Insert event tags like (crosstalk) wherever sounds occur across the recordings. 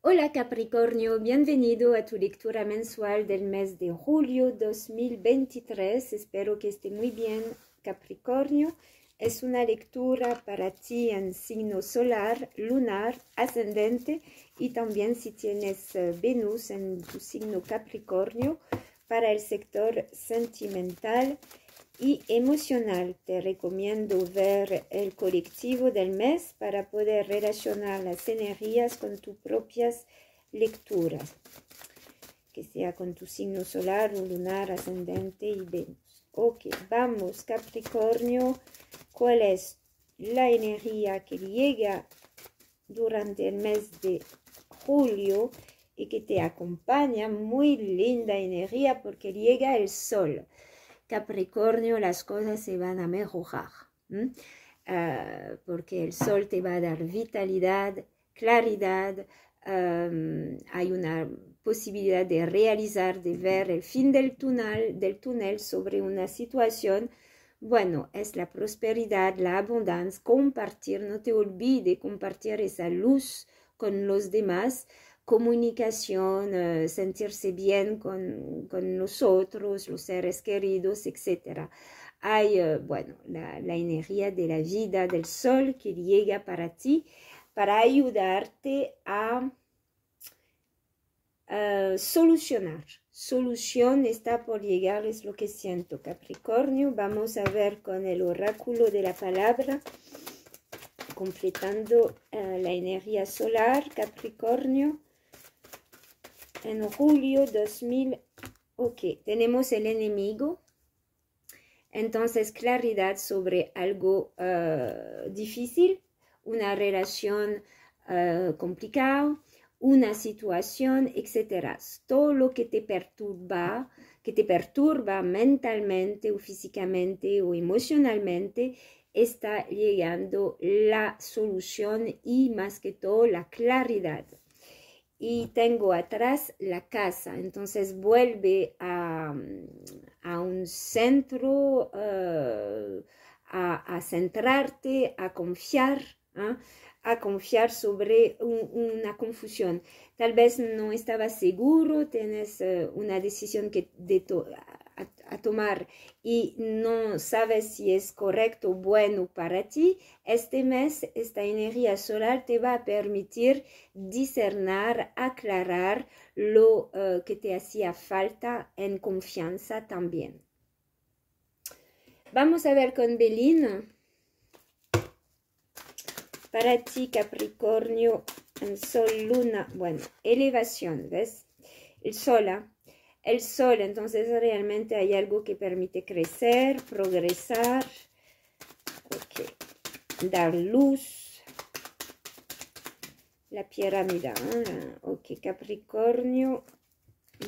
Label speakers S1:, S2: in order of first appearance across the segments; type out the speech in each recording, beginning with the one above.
S1: Hola Capricornio, bienvenido a tu lectura mensual del mes de julio 2023. Espero que esté muy bien Capricornio. Es una lectura para ti en signo solar, lunar, ascendente y también si tienes eh, Venus en tu signo Capricornio para el sector sentimental y emocional. Te recomiendo ver el colectivo del mes para poder relacionar las energías con tus propias lecturas, que sea con tu signo solar lunar, ascendente y Venus. Ok, vamos, Capricornio, ¿cuál es la energía que llega durante el mes de julio? y que te acompaña muy linda energía porque llega el sol. Capricornio, las cosas se van a mejorar, ah, porque el sol te va a dar vitalidad, claridad, hay una posibilidad de realizar, de ver el fin del túnel, del túnel sobre una situación. Bueno, es la prosperidad, la abundancia, compartir, no te olvides compartir esa luz con los demás comunicación, eh, sentirse bien con, nosotros, los seres queridos, etc. Hay, eh, bueno, la, energía de la vida del sol que llega para ti, para ayudarte a eh, solucionar. Solución está por llegar, es lo que siento, Capricornio. Vamos a ver con el oráculo de la palabra completando la energía solar, Capricornio en julio 2000. Ok, tenemos el enemigo. Entonces, claridad sobre algo eh, difícil, una relación eh, complicada, una situación, etc. Todo lo que te perturba, que te perturba mentalmente o físicamente o emocionalmente, está llegando la solución y más que todo la claridad y tengo atrás la casa. Entonces vuelve a, mm, un centro, eh, a, centrarte, a confiar, ¿ah? a confiar sobre una confusión. Tal vez no estabas seguro, tienes eh, una decisión que de tomar y no sabes si es correcto o bueno para ti, este mes esta energía solar te va a permitir discernar, aclarar lo eh, que te hacía falta en confianza también. Vamos a ver con Belín. Para ti, Capricornio, en Sol, Luna, bueno, elevación, ¿ves? El Sol, el sol. Entonces realmente hay algo que permite crecer, progresar, dar luz. La pirámide, ¿eh? ok, Capricornio,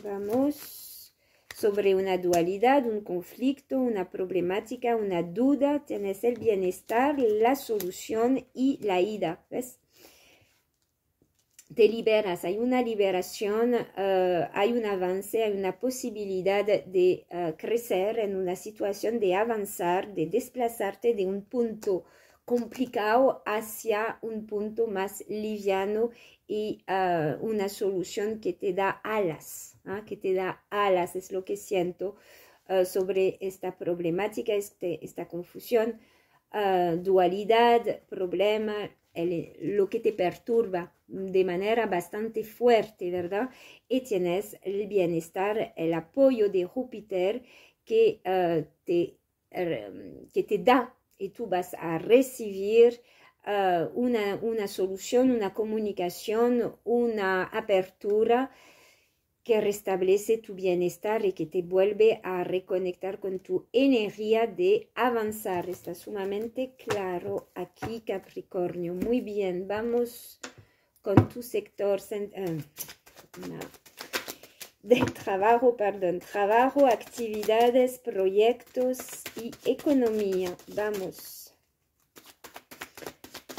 S1: vamos, sobre una dualidad, un conflicto, una problemática, una duda, tienes el bienestar, la solución y la ida, ¿ves? te liberas, hay una liberación, eh, hay un avance, hay una posibilidad de eh, crecer en una situación de avanzar, de desplazarte de un punto complicado hacia un punto más liviano y eh, una solución que te da alas, ¿ah? que te da alas, es lo que siento sobre esta problemática, este, esta confusión, dualidad, problema, eh, lo que te perturba de manera bastante fuerte, ¿verdad? Y tienes el bienestar, el apoyo de Júpiter que, eh, te, er, que te da y tú vas a recibir eh, una, una solución, una comunicación, una apertura que restablece tu bienestar y que te vuelve a reconectar con tu energía de avanzar. Está sumamente claro aquí, Capricornio. Muy bien, vamos con tu sector eh, de trabajo, perdón, trabajo, actividades, proyectos y economía. Vamos.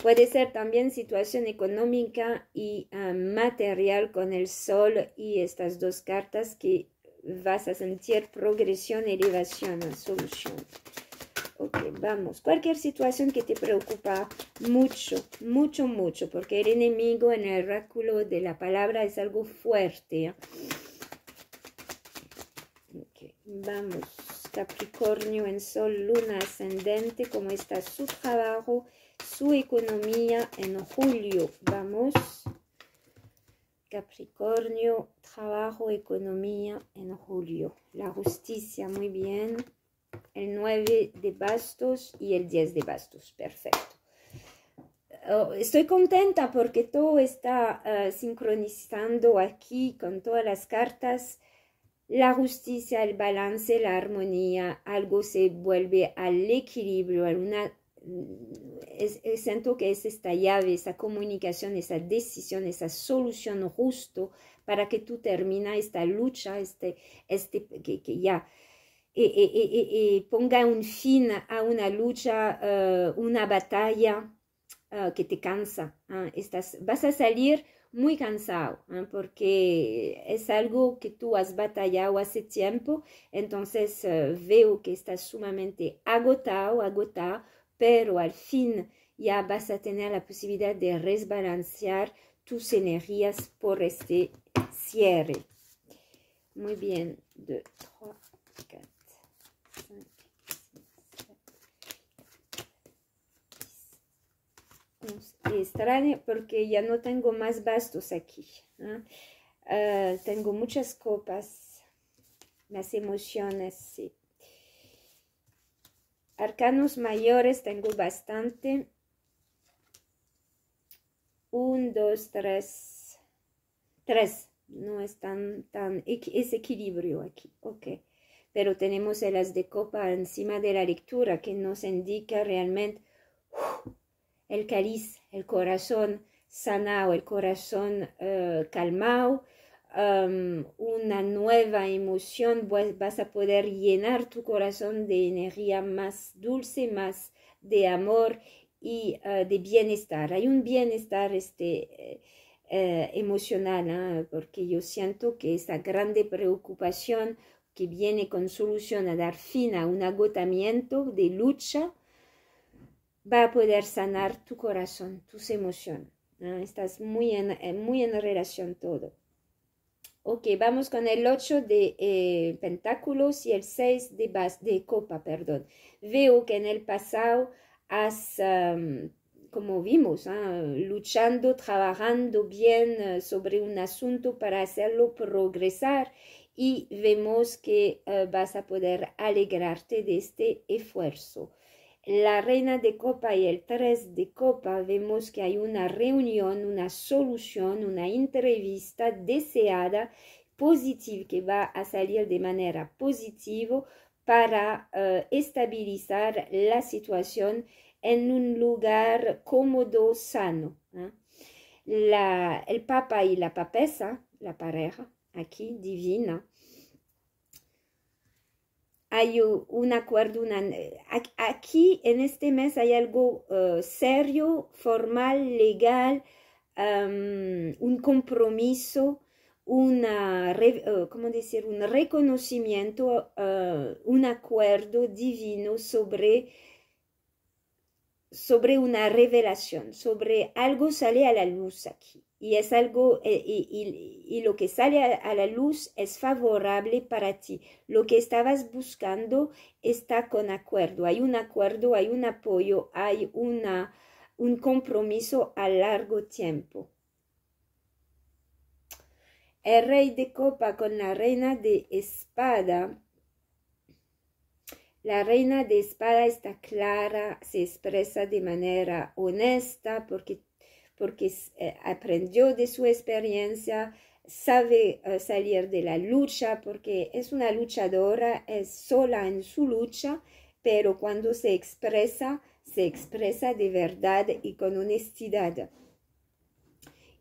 S1: Puede ser también situación económica y ah, material con el sol y estas dos cartas que vas a sentir progresión, elevación, solución. Ok, vamos. Cualquier situación que te preocupa mucho, mucho, mucho, porque el enemigo en el oráculo de la palabra es algo fuerte. Ok, vamos. Capricornio en Sol, Luna ascendente, cómo está su trabajo, su economía en julio. Vamos. Capricornio, trabajo, economía en julio. La justicia, muy bien. El 9 de bastos y el 10 de bastos. Perfecto. Oh, estoy contenta porque todo está ah, sincronizando aquí con todas las cartas la justicia, el balance, la armonía, algo se vuelve al equilibrio, una, mm, siento que es esta llave, esa comunicación, esa decisión, esa solución justo para que tú termina esta lucha, este, este que, ya eh, eh, eh, ponga un fin a una lucha, una batalla que te cansa. Ah, vas a salir muy cansado, ¿ah? porque es algo que tú has batallado hace tiempo, entonces eh, veo que estás sumamente agotado, agotado, pero al fin ya vas a tener la posibilidad de resbalancear tus energías por este cierre. Muy bien, 2, 3, 4. extraño porque ya no tengo más bastos aquí. Ah, tengo muchas copas, más emociones, sí. Arcanos mayores tengo bastante. Un, dos, tres. Tres. No es tan, tan, es equilibrio aquí. Ok. Pero tenemos el de copa encima de la lectura que nos indica realmente el caliz el corazón sanado, el corazón eh, calmado, una nueva emoción, pues, vas a poder llenar tu corazón de energía más dulce, más de amor y eh, de bienestar. Hay un bienestar este, eh, emocional, ¿ah? porque yo siento que esa grande preocupación que viene con solución a dar fin a un agotamiento de lucha, va a poder sanar tu corazón, tus emociones. Estás muy en, muy en relación todo. Ok, vamos con el 8 de eh, pentáculos y el 6 de, de copa, perdón. Veo que en el pasado has, um, como vimos, ¿ah? luchando, trabajando bien eh, sobre un asunto para hacerlo progresar y vemos que eh, vas a poder alegrarte de este esfuerzo la reina de copa y el tres de copa, vemos que hay una reunión, una solución, una entrevista deseada, positiva, que va a salir de manera positiva para eh, estabilizar la situación en un lugar cómodo, sano. ¿ah? el papa y la papesa, la pareja aquí divina, hay un acuerdo, una, aquí en este mes hay algo eh, serio, formal, legal, un compromiso, una, eh, decir? un reconocimiento, eh, un acuerdo divino sobre, sobre una revelación, sobre algo sale a la luz aquí y es algo eh, y, lo que sale a, a, la luz es favorable para ti. Lo que estabas buscando está con acuerdo. Hay un acuerdo, hay un apoyo, hay una, un compromiso a largo tiempo. El rey de copa con la reina de espada. La reina de espada está clara, se expresa de manera honesta porque porque eh, aprendió de su experiencia, sabe eh, salir de la lucha porque es una luchadora, es sola en su lucha, pero cuando se expresa, se expresa de verdad y con honestidad.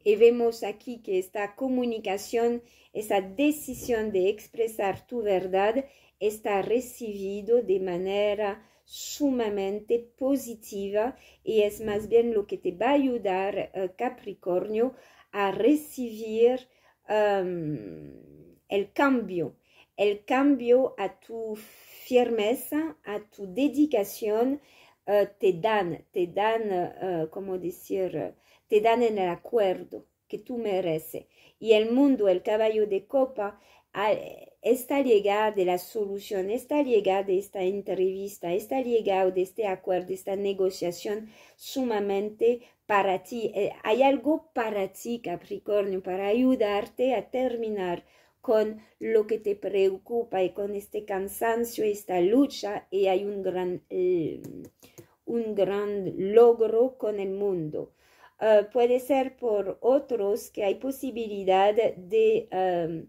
S1: Y vemos aquí que esta comunicación, esa decisión de expresar tu verdad, está recibido de manera sumamente positiva y es más bien lo que te va a ayudar, eh, Capricornio, a recibir em, el cambio, el cambio a tu firmeza, a tu dedicación, eh, te dan, te dan, eh, como decir, te dan en el acuerdo que tú mereces. Y el mundo, el caballo de copa, esta llegada de la solución, esta llegada de esta entrevista, está llegada de este acuerdo, esta negociación sumamente para ti. Eh, hay algo para ti, Capricornio, para ayudarte a terminar con lo que te preocupa y con este cansancio, esta lucha y hay un gran, eh, un gran logro con el mundo. Eh, puede ser por otros que hay posibilidad de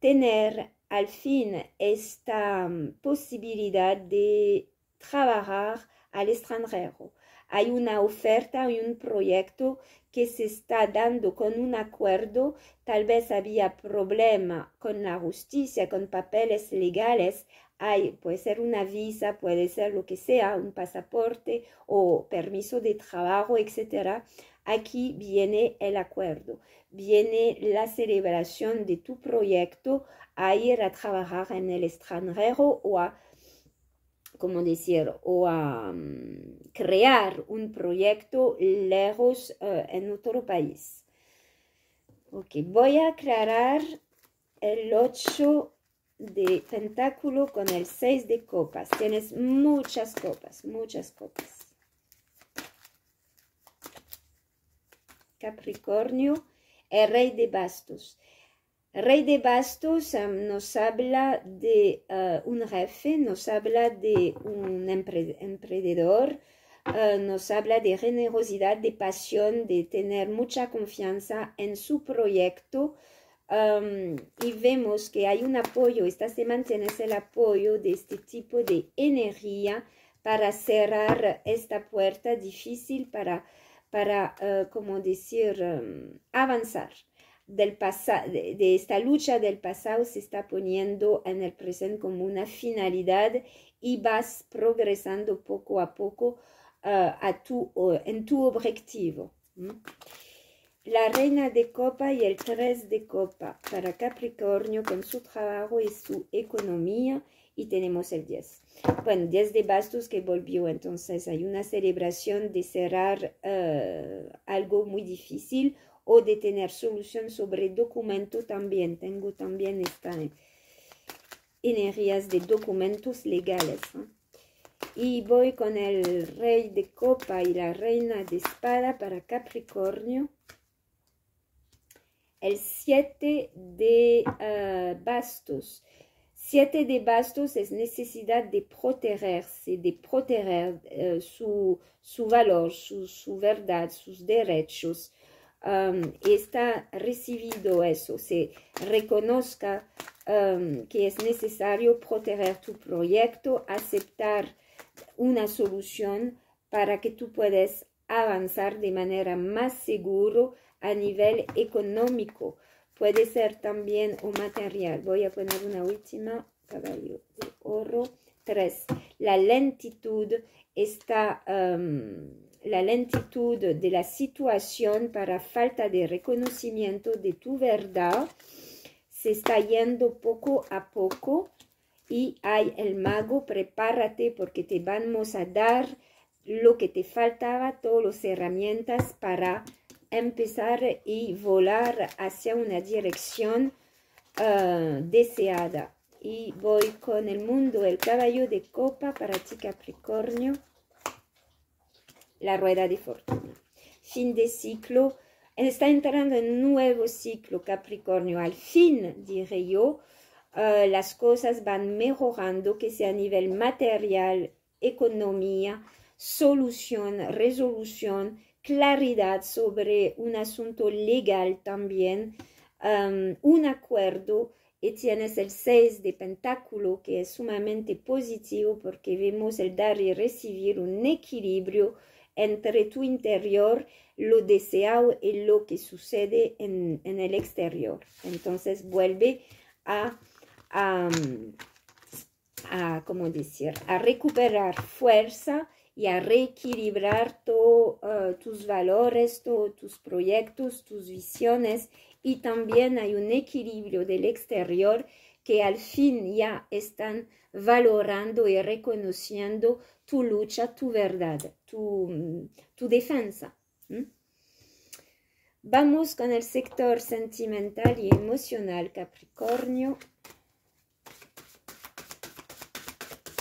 S1: tener al fin esta mm, posibilidad de trabajar al extranjero. Hay una oferta y un proyecto que se está dando con un acuerdo. Tal vez había problema con la justicia, con papeles legales. Hay, puede ser una visa, puede ser lo que sea, un pasaporte o permiso de trabajo, etc. Aquí viene el acuerdo, viene la celebración de tu proyecto a ir a trabajar en el extranjero o a, como decir, o a mm, crear un proyecto lejos eh, en otro país. Ok, voy a aclarar el 8 de pentáculo con el 6 de copas. Tienes muchas copas, muchas copas. Capricornio, el rey de bastos. Rey de Bastos um, nos habla de uh, un jefe, nos habla de un emprendedor, uh, nos habla de generosidad, de pasión, de tener mucha confianza en su proyecto. Um, y vemos que hay un apoyo, esta semana tienes el apoyo de este tipo de energía para cerrar esta puerta difícil, para, para uh, como decir, um, avanzar de, esta lucha del pasado se está poniendo en el presente como una finalidad y vas progresando poco a poco ah, en tu objetivo. La reina de copa y el tres de copa para Capricornio con su trabajo y su economía y tenemos el 10. Bueno, 10 de bastos que volvió, entonces hay una celebración de cerrar ah, algo muy difícil o de tener solución sobre documento también. Tengo también esta energías de documentos legales. Y voy con el rey de copa y la reina de espada para Capricornio. El siete de ah, bastos. siete de bastos es necesidad de protegerse, de proteger eh, su, valor, su, su, verdad, sus derechos, Um, está recibido eso, se reconozca um, que es necesario proteger tu proyecto, aceptar una solución para que tú puedas avanzar de manera más seguro a nivel económico. Puede ser también un material. Voy a poner una última, caballo de oro. Tres. La lentitud está... Um, la lentitud de la situación para falta de reconocimiento de tu verdad se está yendo poco a poco y hay el mago, prepárate porque te vamos a dar lo que te faltaba, todas las herramientas para empezar y volar hacia una dirección ah, deseada. Y voy con el mundo, el caballo de copa para ti Capricornio la rueda de fortuna. Fin de ciclo, está entrando en un nuevo ciclo Capricornio. Al fin, diré yo, eh, las cosas van mejorando, que sea a nivel material, economía, solución, resolución, claridad sobre un asunto legal también, em, un acuerdo y tienes el 6 de pentáculo que es sumamente positivo porque vemos el dar y recibir un equilibrio entre tu interior, lo deseado y lo que sucede en, el exterior. Entonces vuelve a, a, decir? A recuperar fuerza y a reequilibrar to, eh, tus valores, todos tus proyectos, tus visiones y también hay un equilibrio del exterior que al fin ya están valorando y reconociendo tu lucha, tu verdad tu, tu defensa. Vamos con el sector sentimental y emocional, Capricornio.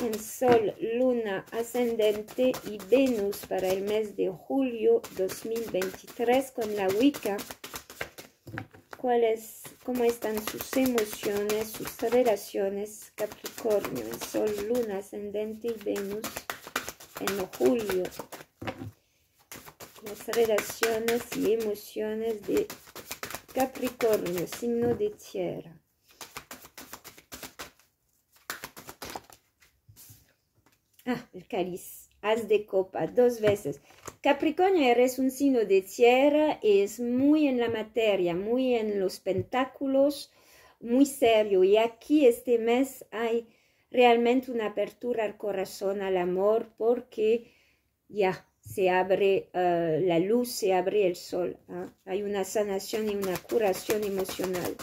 S1: El Sol, Luna, Ascendente y Venus para el mes de julio 2023 con la Wicca. ¿Cuál es, ¿Cómo están sus emociones, sus relaciones, Capricornio, Sol, Luna, Ascendente y Venus? en julio. Las relaciones y emociones de Capricornio, signo de tierra. Ah, el cáliz, haz de copa, dos veces. Capricornio eres un signo de tierra, es muy en la materia, muy en los pentáculos, muy serio. Y aquí este mes hay realmente una apertura al corazón, al amor, porque ya se abre eh, la luz, se abre el sol. ¿ah? Hay una sanación y una curación emocional.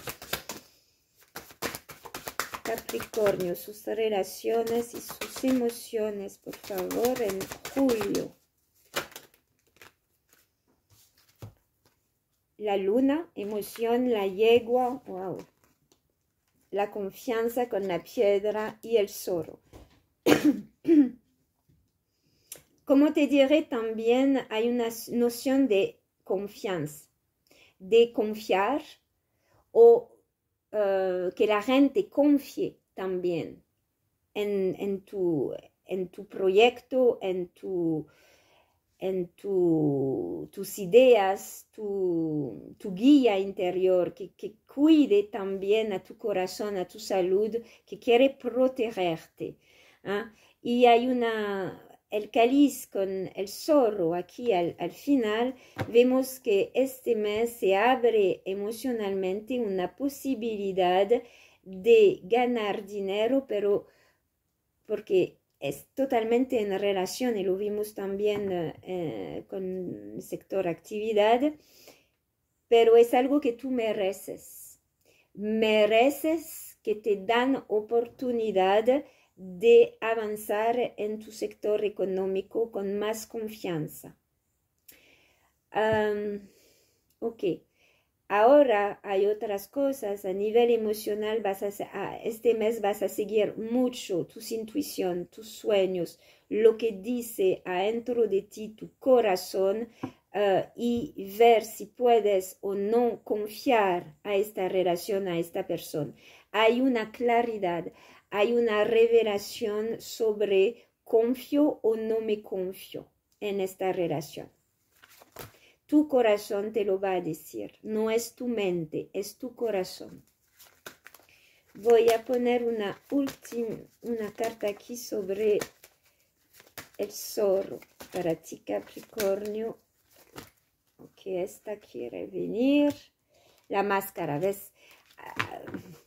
S1: Capricornio, sus relaciones y sus emociones, por favor, en julio. La luna, emoción, la yegua, wow, la confianza con la piedra y el zorro. (clears throat) Como te diré también, hay una noción de confianza, de confiar o eh, que la gente confíe también en, en, tu, en tu proyecto, en tu en tus ideas, tu, guía interior, que, cuide también a tu corazón, a tu salud, que quiere protegerte. ¿ah? Y hay una, el cáliz con el zorro aquí al, al final, vemos que este mes se abre emocionalmente una posibilidad de ganar dinero, pero porque es totalmente en relación y lo vimos también eh, eh, con el sector actividad, pero es algo que tú mereces. Mereces que te dan oportunidad de avanzar en tu sector económico con más confianza. ok, Ahora hay otras cosas a nivel emocional. a, este mes vas a seguir mucho tus intuición, tus sueños, lo que dice adentro de ti tu corazón eh, y ver si puedes o no confiar a esta relación, a esta persona. Hay una claridad, hay una revelación sobre confío o no me confío en esta relación. Tu corazón te lo va a decir, no es tu mente, es tu corazón. Voy a poner una última, una carta aquí sobre el zorro para ti Capricornio. Ok, esta quiere venir. La máscara, ¿ves? Ah,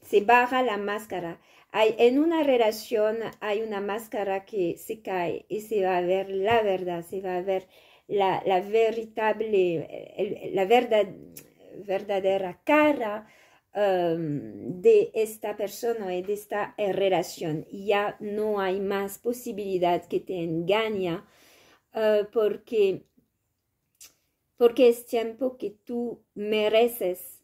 S1: se baja la máscara. Hay, en una relación hay una máscara que se cae y se va a ver la verdad, se va a ver la, la la verdad, verdadera cara um, de esta persona y de esta relación. Ya no hay más posibilidad que te engaña uh, porque, porque es tiempo que tú mereces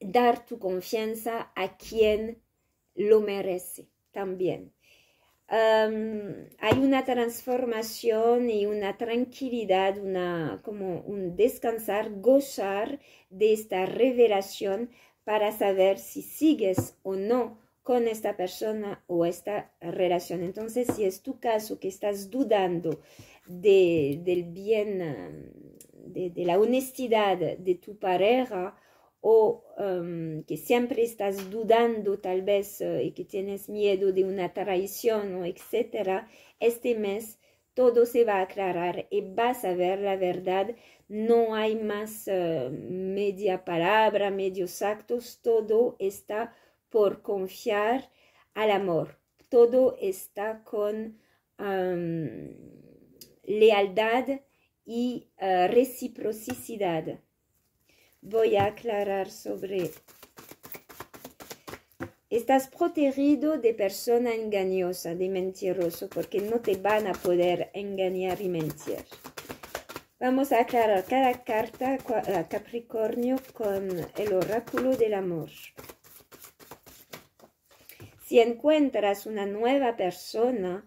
S1: dar tu confianza a quien lo merece también hay una transformación y una tranquilidad, una, como un descansar, gozar de esta revelación para saber si sigues o no con esta persona o esta relación. Entonces, si es tu caso que estás dudando del bien, de, la honestidad de tu pareja, o em, que siempre estás dudando tal vez eh, y que tienes miedo de una traición o etcétera, este mes todo se va a aclarar y vas a ver la verdad. No hay más eh, media palabra, medios actos, todo está por confiar al amor, todo está con em, lealdad y eh, reciprocidad voy a aclarar sobre. Estás protegido de persona engañosa, de mentiroso, porque no te van a poder engañar y mentir. Vamos a aclarar cada carta a Capricornio con el oráculo del amor. Si encuentras una nueva persona,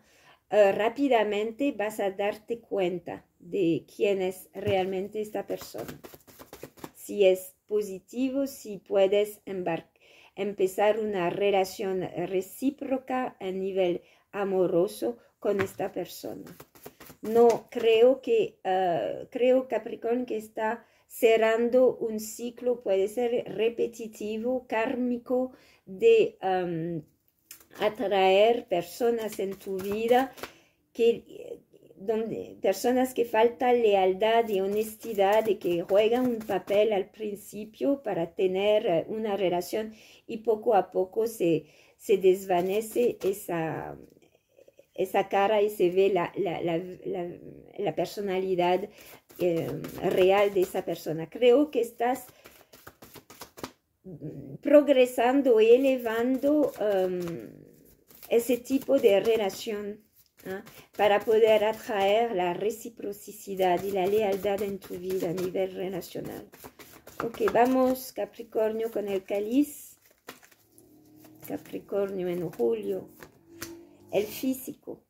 S1: eh, rápidamente vas a darte cuenta de quién es realmente esta persona si es positivo, si puedes empezar una relación recíproca a nivel amoroso con esta persona. No creo que, ah, creo Capricornio que está cerrando un ciclo, puede ser repetitivo, kármico, de atraer personas en tu vida que donde personas que falta lealtad y honestidad y que juegan un papel al principio para tener eh, una relación y poco a poco se, desvanece esa, esa cara y se ve la, la, personalidad eh, real de esa persona. Creo que estás mm, progresando y elevando em, ese tipo de relación para poder atraer la reciprocidad y la lealtad en tu vida a nivel relacional. Ok, vamos Capricornio con el cáliz. Capricornio en julio. El físico.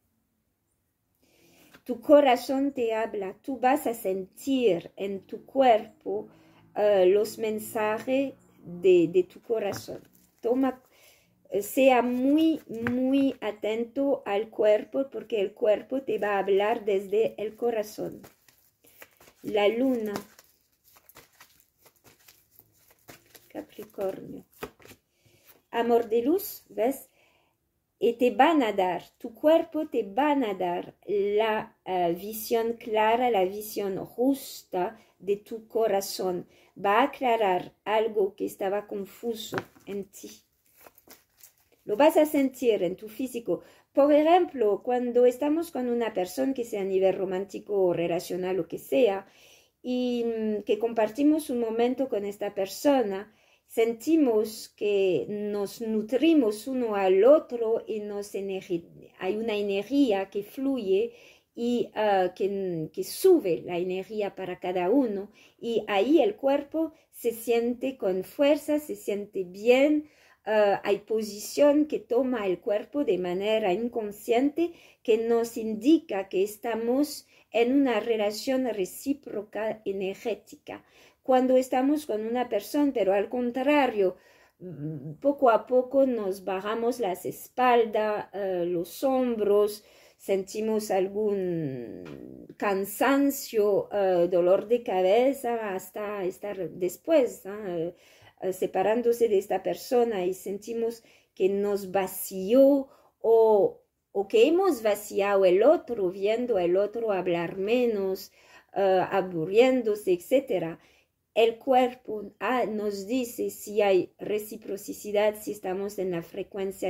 S1: Tu corazón te habla, tú vas a sentir en tu cuerpo eh, los mensajes de, tu corazón. Toma sea muy, muy atento al cuerpo porque el cuerpo te va a hablar desde el corazón. La luna, Capricornio, amor de luz, ¿ves? Y te van a dar, tu cuerpo te van a dar la eh, visión clara, la visión justa de tu corazón. Va a aclarar algo que estaba confuso en ti. Lo vas a sentir en tu físico. Por ejemplo, cuando estamos con una persona que sea a nivel romántico o relacional o que sea, y mm, que compartimos un momento con esta persona, sentimos que nos nutrimos uno al otro y hay una energía que fluye y ah, que, sube la energía para cada uno y ahí el cuerpo se siente con fuerza, se siente bien, eh, hay posición que toma el cuerpo de manera inconsciente que nos indica que estamos en una relación recíproca energética. Cuando estamos con una persona, pero al contrario, mm, poco a poco nos bajamos las espaldas, eh, los hombros, sentimos algún cansancio, eh, dolor de cabeza, hasta estar después. Eh, separándose de esta persona y sentimos que nos vació o, o que hemos vaciado el otro, viendo al otro hablar menos, eh, aburriéndose, etc. El cuerpo ah, nos dice si hay reciprocidad, si estamos en la frecuencia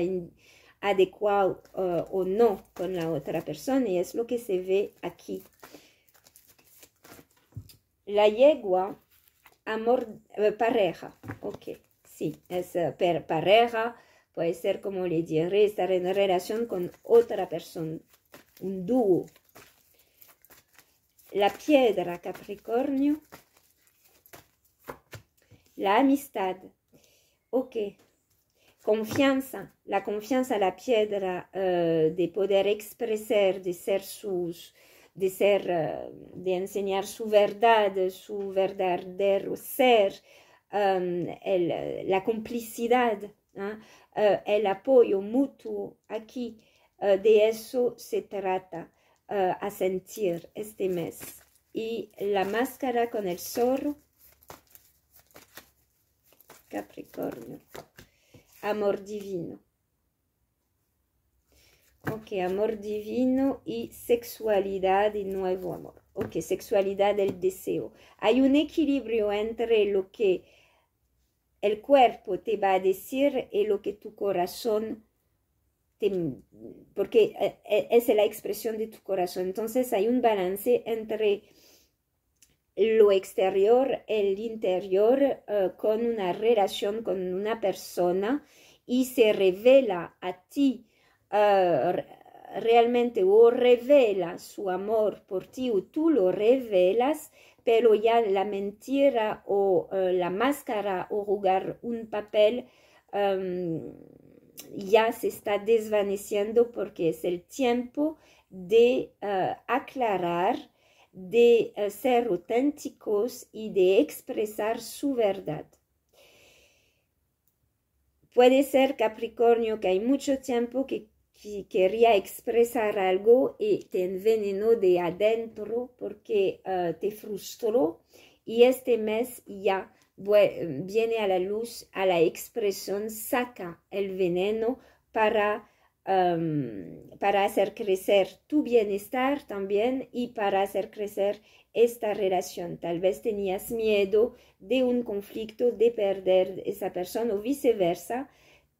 S1: adecuada eh, o no con la otra persona y es lo que se ve aquí. La yegua amor eh, pareja. Ok, si es eh, per pareja, puede ser como le diré, estar en relación con otra persona, un dúo. La piedra Capricornio, la amistad. Ok, confianza, la confianza, la piedra eh, de poder expresar, de ser sus de ser, eh, de enseñar su verdad, su verdadero ser, um, la complicidad, eh, el apoyo mutuo aquí. Eh, de eso se trata a sentir este mes. Y la máscara con el zorro, Capricornio, amor divino. Ok, amor divino y sexualidad y nuevo amor. Ok, sexualidad del deseo. Hay un equilibrio entre lo que el cuerpo te va a decir y lo que tu corazón te... porque eh, eh, es la expresión de tu corazón. Entonces hay un balance entre lo exterior, el interior, eh, con una relación con una persona y se revela a ti eh, realmente o revela su amor por ti o tú lo revelas, pero ya la mentira o eh, la máscara o jugar un papel em, ya se está desvaneciendo porque es el tiempo de eh, aclarar, de ser auténticos y de expresar su verdad. Puede ser, Capricornio, que hay mucho tiempo que que quería expresar algo y te envenenó de adentro porque eh, te frustró y este mes ya viene a la luz a la expresión saca el veneno para em, para hacer crecer tu bienestar también y para hacer crecer esta relación. Tal vez tenías miedo de un conflicto, de perder esa persona o viceversa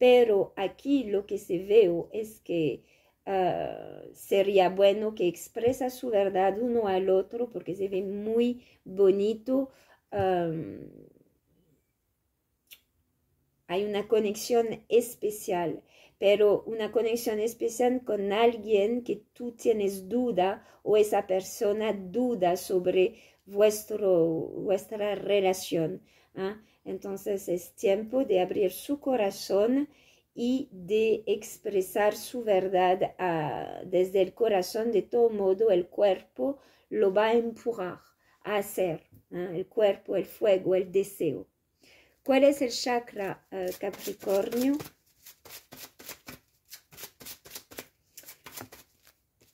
S1: pero aquí lo que se veo es que ah, sería bueno que expresa su verdad uno al otro porque se ve muy bonito. hay una conexión especial, pero una conexión especial con alguien que tú tienes duda o esa persona duda sobre vuestro, vuestra relación. ¿eh? Entonces es tiempo de abrir su corazón y de expresar su verdad ah, desde el corazón. De todo modo, el cuerpo lo va a empujar a hacer. El cuerpo, el fuego, el deseo. ¿Cuál es el chakra ah, Capricornio?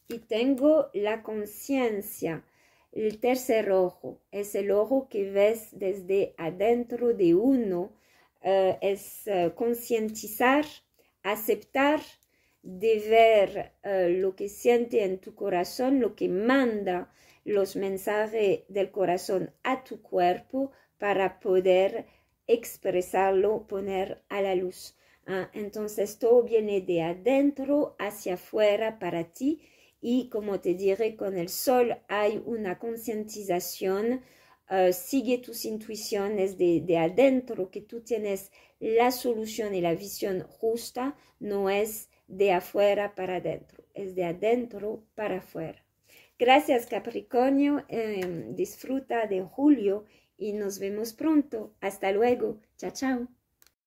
S1: Y tengo la conciencia. El tercer ojo es el ojo que ves desde adentro de uno, eh, es eh, concientizar, aceptar, de ver eh, lo que siente en tu corazón, lo que manda los mensajes del corazón a tu cuerpo para poder expresarlo, poner a la luz. Ah, entonces todo viene de adentro hacia afuera para ti y como te diré con el sol hay una concientización, eh, sigue tus intuiciones de, adentro, que tú tienes la solución y la visión justa, no es de afuera para adentro, es de adentro para afuera. Gracias Capricornio, em, disfruta de julio y nos vemos pronto. Hasta luego, chao chao.